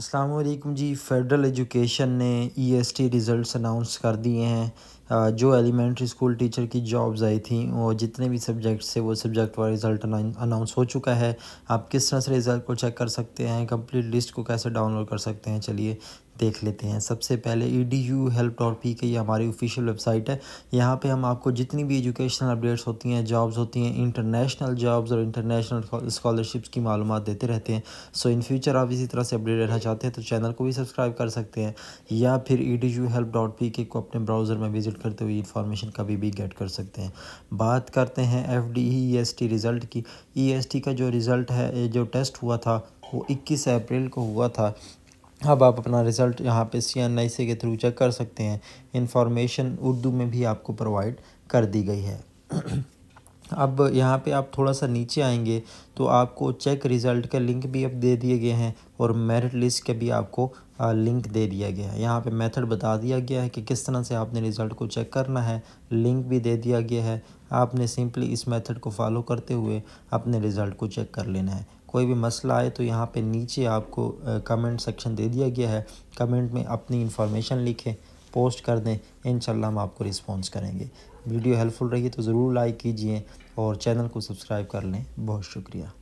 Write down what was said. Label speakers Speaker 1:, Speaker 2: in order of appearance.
Speaker 1: अस्सलाम जी federal education ने E S T result announce कर दिए हैं जो एलिमेंट्री स्कूल टीचर की जॉब्स आई थी वो जितने भी सब्जेक्ट्स से वो सब्जेक्ट वाला रिज़ल्ट अनाउंस हो चुका है आप किस तरह से रिज़ल्ट को चेक कर सकते हैं कंप्लीट लिस्ट को कैसे डाउनलोड कर सकते हैं चलिए देख लेते हैं सबसे पहले E D U help dot P K ये हमारी ऑफिशियल वेबसाइट है यहाँ पे हम आपको जितनी भी एजुकेशनल अपडेट्स होती हैं जॉब्स होती हैं इंटरनेशनल जॉब्स और इंटरनेशनल स्कॉलरशिप्स की मालूम देते रहते हैं सो इन फ्यूचर आप इसी तरह से अपडेट रहना चाहते हैं तो चैनल को भी सब्सक्राइब कर सकते हैं या फिर E D U help dot P K को अपने ब्राउज़र में विजिट करते हुए इन्फॉर्मेशन कभी भी गेट कर सकते हैं बात करते हैं F D E S T result की ई एस टी का जो रिज़ल्ट है जो टेस्ट हुआ था वो इक्कीस अप्रैल को हुआ था अब आप अपना रिज़ल्ट यहाँ पे सी एन आई सी के थ्रू चेक कर सकते हैं इन्फॉर्मेशन उर्दू में भी आपको प्रोवाइड कर दी गई है अब यहाँ पे आप थोड़ा सा नीचे आएंगे तो आपको चेक रिज़ल्ट का लिंक भी अब दे दिए गए हैं और मेरिट लिस्ट का भी आपको लिंक दे दिया गया है यहाँ पे मेथड बता दिया गया है कि किस तरह से आपने रिज़ल्ट को चेक करना है लिंक भी दे दिया गया है आपने सिंपली इस मेथड को फॉलो करते हुए अपने रिज़ल्ट को चेक कर लेना है कोई भी मसला आए तो यहाँ पर नीचे आपको कमेंट सेक्शन दे दिया गया है कमेंट में अपनी इन्फॉर्मेशन लिखें पोस्ट कर दें इन हम आपको रिस्पॉन्स करेंगे वीडियो हेल्पफुल रही तो ज़रूर लाइक कीजिए और चैनल को सब्सक्राइब कर लें बहुत शुक्रिया